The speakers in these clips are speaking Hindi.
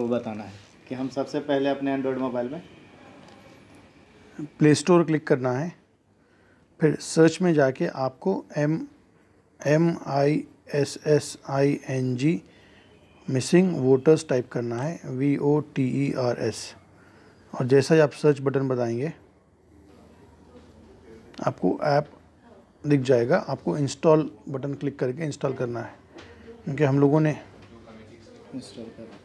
आपको बताना है कि हम सबसे पहले अपने एंड्रॉयड मोबाइल में प्ले स्टोर क्लिक करना है फिर सर्च में जाके आपको M M I S S I N G missing voters type करना है V O T E R S और जैसा ही आप सर्च बटन बताएंगे आपको ऐप दिख जाएगा आपको इंस्टॉल बटन क्लिक करके इंस्टॉल करना है क्योंकि हम लोगों ने इंस्टॉल कर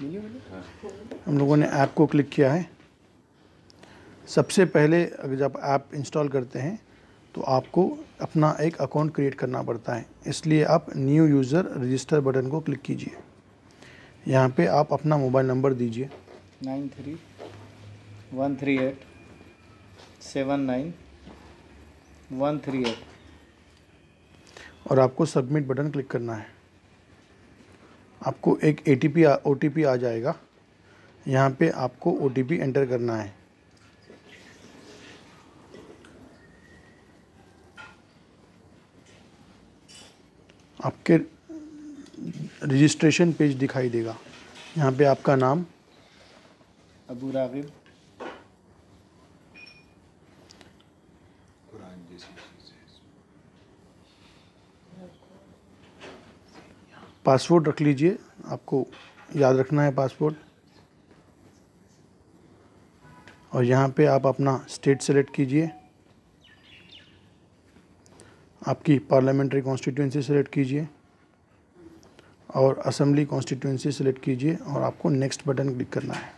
हम लोगों ने ऐप को क्लिक किया है सबसे पहले अगर जब ऐप इंस्टॉल करते हैं तो आपको अपना एक अकाउंट क्रिएट करना पड़ता है इसलिए आप न्यू यूज़र रजिस्टर बटन को क्लिक कीजिए यहाँ पे आप अपना मोबाइल नंबर दीजिए nine three one three eight seven nine one three eight और आपको सबमिट बटन क्लिक करना है आपको एक A T P O T P आ जाएगा यहाँ पे आपको ओ टी पी एंटर करना है आपके रजिस्ट्रेशन पेज दिखाई देगा यहाँ पे आपका नाम अबू रागिब पासवर्ड रख लीजिए आपको याद रखना है पासवर्ड और यहाँ पे आप अपना स्टेट सेलेक्ट कीजिए आपकी पार्लियामेंट्री कॉन्स्टिट्यूंसी सेलेक्ट कीजिए और असेंबली कॉन्स्टिट्यूंसी सेलेक्ट कीजिए और आपको नेक्स्ट बटन क्लिक करना है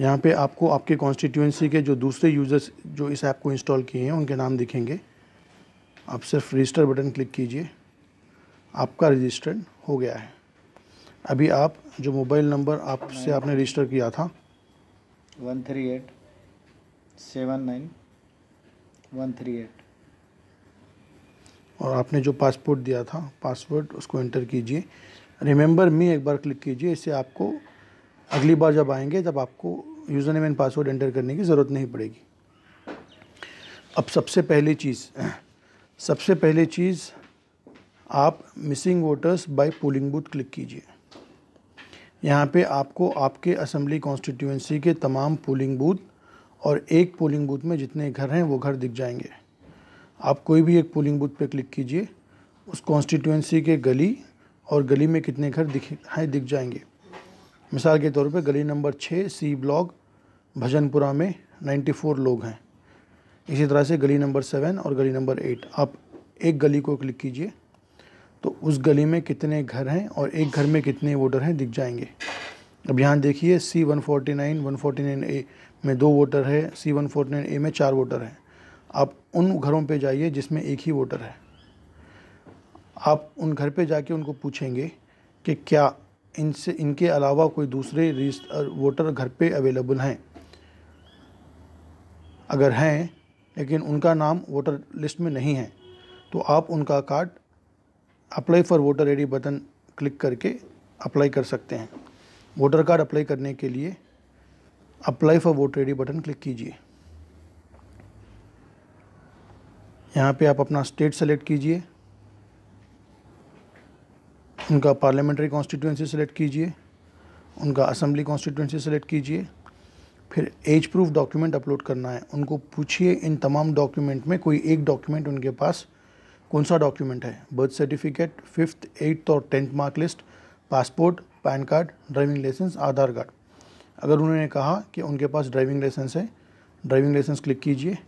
यहाँ पे आपको आपके कॉन्स्टिट्यूंसी के जो दूसरे यूज़र्स जो इस ऐप को इंस्टॉल किए हैं उनके नाम दिखेंगे आप सिर्फ रजिस्टर बटन क्लिक कीजिए आपका रजिस्टर्ड हो गया है अभी आप जो मोबाइल नंबर आपसे आपने रजिस्टर किया था one three eight seven nine one three eight और आपने जो पासपोर्ट दिया था पासवर्ड उसको एंटर कीजिए रिमेंबर मी एक बार क्लिक कीजिए इससे आपको अगली बार जब आएंगे तब आपको user name and password enter करने की ज़रूरत नहीं पड़ेगी अब सबसे पहली चीज़ सबसे पहली चीज़ आप missing voters by polling booth click कीजिए यहाँ पे आपको आपके असम्बली कॉन्स्टिट्यूंसी के तमाम पोलिंग बूथ और एक पोलिंग बूथ में जितने घर हैं वो घर दिख जाएंगे आप कोई भी एक पोलिंग बूथ पे क्लिक कीजिए उस कॉन्स्टिट्यूंसी के गली और गली में कितने घर दिखे हैं दिख जाएंगे मिसाल के तौर पे गली नंबर छः सी ब्लॉक भजनपुरा में 94 लोग हैं इसी तरह से गली नंबर सेवन और गली नंबर एट आप एक गली को क्लिक कीजिए तो उस गली में कितने घर हैं और एक घर में कितने वोटर हैं दिख जाएंगे अब यहाँ देखिए C one forty nine one forty nine A में दो वोटर है C one forty nine A में चार वोटर हैं आप उन घरों पे जाइए जिसमें एक ही वोटर है आप उन घर पे जाके उनको पूछेंगे कि क्या इनसे इनके अलावा कोई दूसरे वोटर घर पे अवेलेबल हैं अगर हैं लेकिन उनका नाम वोटर लिस्ट में नहीं है तो आप उनका card apply for voter ID button click करके अप्लाई कर सकते हैं वोटर कार्ड अप्लाई करने के लिए apply for voter ID button click कीजिए यहाँ पे आप अपना स्टेट सेलेक्ट कीजिए उनका पार्लियामेंट्री कॉन्स्टिट्यूंसी सेलेक्ट कीजिए उनका असम्बली कॉन्स्टिट्यूंसी सेलेक्ट कीजिए फिर एज प्रूफ डॉक्यूमेंट अपलोड करना है उनको पूछिए इन तमाम डॉक्यूमेंट में कोई एक डॉक्यूमेंट उनके पास कौन सा डॉक्यूमेंट है बर्थ सर्टिफिकेट फिफ्थ एट्थ और tenth mark list passport PAN card driving licence Aadhaar card अगर उन्होंने कहा कि उनके पास ड्राइविंग लाइसेंस है ड्राइविंग लाइसेंस क्लिक कीजिए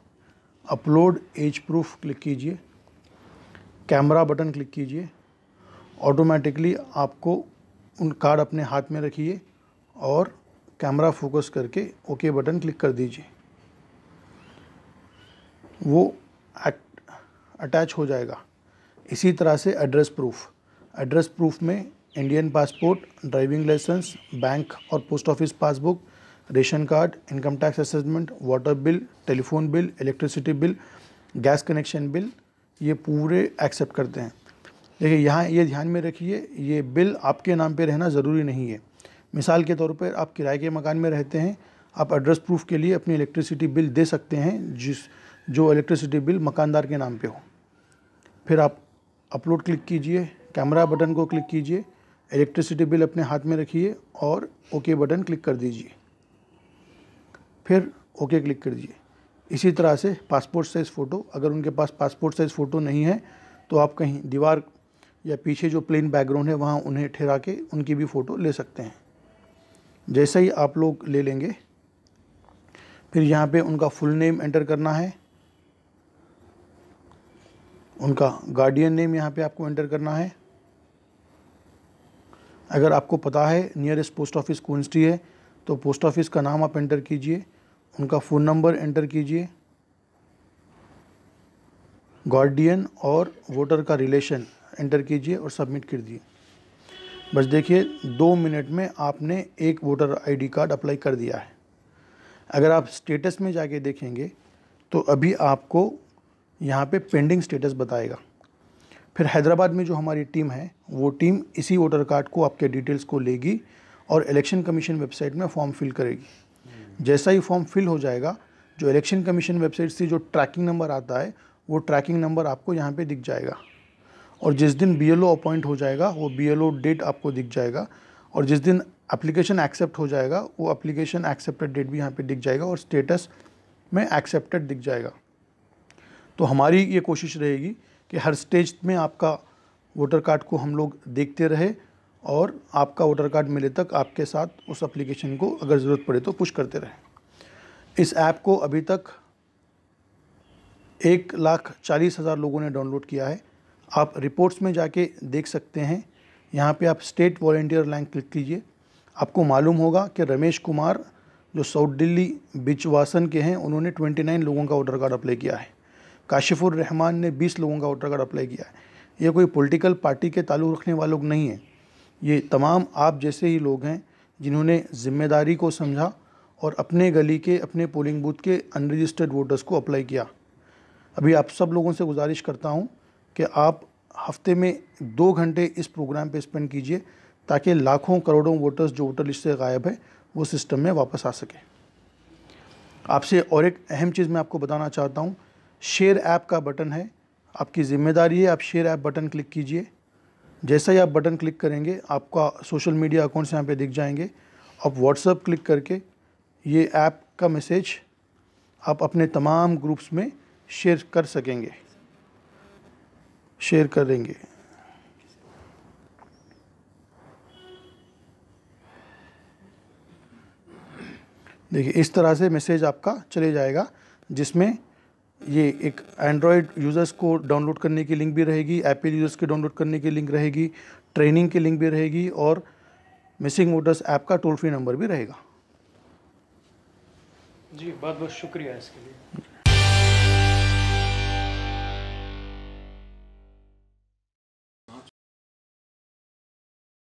अपलोड एज प्रूफ क्लिक कीजिए कैमरा बटन क्लिक कीजिए ऑटोमेटिकली आपको उन कार्ड अपने हाथ में रखिए और कैमरा फोकस करके ओके बटन क्लिक कर दीजिए वो अटैच हो जाएगा इसी तरह से एड्रेस प्रूफ एड्रेस प्रूफ में Indian passport driving licence bank और post office passbook ration card income tax assessment water bill telephone bill electricity bill gas connection bill ये पूरे एक्सेप्ट करते हैं देखिए यहाँ ये ध्यान में रखिए ये बिल आपके नाम पे रहना ज़रूरी नहीं है मिसाल के तौर पर आप किराए के मकान में रहते हैं आप एड्रेस प्रूफ के लिए अपनी इलेक्ट्रिसिटी बिल दे सकते हैं जिस जो इलेक्ट्रिसिटी बिल मकानदार के नाम पे हो फिर आप अपलोड क्लिक कीजिए कैमरा बटन को क्लिक कीजिए इलेक्ट्रिसिटी बिल अपने हाथ में रखिए और ओके बटन क्लिक कर दीजिए फिर ओके क्लिक कर दीजिए इसी तरह से पासपोर्ट साइज़ फ़ोटो अगर उनके पास पासपोर्ट साइज़ फ़ोटो नहीं है तो आप कहीं दीवार या पीछे जो प्लेन बैकग्राउंड है वहाँ उन्हें ठहरा के उनकी भी फ़ोटो ले सकते हैं जैसे ही आप लोग ले लेंगे फिर यहाँ पे उनका फुल नेम एंटर करना है उनका गार्डियन नेम यहाँ पे आपको एंटर करना है अगर आपको पता है नियरेस्ट पोस्ट ऑफिस कौन सी है तो पोस्ट ऑफिस का नाम आप एंटर कीजिए उनका फ़ोन नंबर एंटर कीजिए गार्डियन और वोटर का रिलेशन एंटर कीजिए और सबमिट कर दिए बस देखिए दो मिनट में आपने एक वोटर आईडी कार्ड अप्लाई कर दिया है अगर आप स्टेटस में जाके देखेंगे तो अभी आपको यहाँ पे पेंडिंग स्टेटस बताएगा फिर हैदराबाद में जो हमारी टीम है वो टीम इसी वोटर कार्ड को आपके डिटेल्स को लेगी और इलेक्शन कमीशन वेबसाइट में फॉर्म फिल करेगी जैसा ही फॉर्म फिल हो जाएगा जो इलेक्शन कमीशन वेबसाइट से जो ट्रैकिंग नंबर आता है वो ट्रैकिंग नंबर आपको यहाँ पे दिख जाएगा और जिस दिन बी एल अपॉइंट हो जाएगा वो बी एल डेट आपको दिख जाएगा और जिस दिन एप्लीकेशन एक्सेप्ट हो जाएगा वो एप्लीकेशन एक्सेप्टेड डेट भी यहाँ पे दिख जाएगा और स्टेटस में एक्सेप्टेड दिख जाएगा तो हमारी ये कोशिश रहेगी कि हर स्टेज में आपका वोटर कार्ड को हम लोग देखते रहे और आपका वोटर कार्ड मिले तक आपके साथ उस एप्लीकेशन को अगर ज़रूरत पड़े तो पुश करते रहें इस ऐप को अभी तक एक लाख चालीस हज़ार लोगों ने डाउनलोड किया है आप रिपोर्ट्स में जाके देख सकते हैं यहाँ पे आप स्टेट वॉल्टियर लाइन क्लिक कीजिए आपको मालूम होगा कि रमेश कुमार जो साउथ दिल्ली बिचवासन के हैं उन्होंने 29 लोगों का वोटर कार्ड अप्लाई किया है काशिफुर रहमान ने 20 लोगों का वोटर कार्ड अप्लाई किया है ये कोई पॉलिटिकल पार्टी के ताल्लुक़ रखने वाले लोग नहीं हैं ये तमाम आप जैसे ही लोग हैं जिन्होंने जिम्मेदारी को समझा और अपने गली के अपने पोलिंग बूथ के अनरजिस्टर्ड वोटर्स को अप्लाई किया अभी आप सब लोगों से गुजारिश करता हूँ कि आप हफ्ते में दो घंटे इस प्रोग्राम पे स्पेंड कीजिए ताकि लाखों करोड़ों वोटर्स जो वोटर लिस्ट से गायब है वो सिस्टम में वापस आ सके आपसे और एक अहम चीज़ मैं आपको बताना चाहता हूँ शेयर ऐप का बटन है आपकी ज़िम्मेदारी है आप शेयर ऐप बटन क्लिक कीजिए जैसा ही आप बटन क्लिक करेंगे आपका सोशल मीडिया अकाउंट्स यहाँ पे दिख जाएंगे आप व्हाट्सअप क्लिक करके ये ऐप का मैसेज आप अपने तमाम ग्रुप्स में शेयर कर सकेंगे शेयर करेंगे देखिए इस तरह से मैसेज आपका चले जाएगा जिसमें ये एक एंड्रॉयड यूज़र्स को डाउनलोड करने की लिंक भी रहेगी एप्पल यूज़र्स के डाउनलोड करने की लिंक रहेगी ट्रेनिंग की लिंक भी रहेगी और मिसिंग वोटर्स ऐप का टोल फ्री नंबर भी रहेगा जी बहुत बहुत शुक्रिया इसके लिए